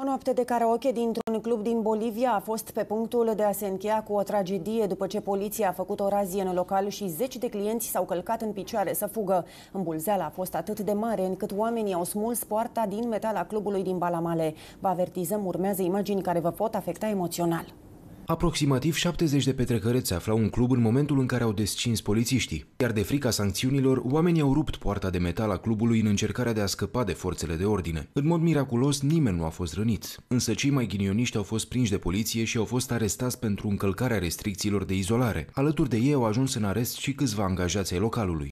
O noapte de karaoke dintr-un club din Bolivia a fost pe punctul de a se încheia cu o tragedie după ce poliția a făcut o razie în local și zeci de clienți s-au călcat în picioare să fugă. Îmbulzeala a fost atât de mare încât oamenii au smuls poarta din a clubului din Balamale. Vă avertizăm, urmează imagini care vă pot afecta emoțional. Aproximativ 70 de petrecăreți se aflau în club în momentul în care au descins polițiștii, iar de frica sancțiunilor, oamenii au rupt poarta de metal a clubului în încercarea de a scăpa de forțele de ordine. În mod miraculos, nimeni nu a fost rănit, însă cei mai ghinioniști au fost prinși de poliție și au fost arestați pentru încălcarea restricțiilor de izolare. Alături de ei au ajuns în arest și câțiva angajați ai localului.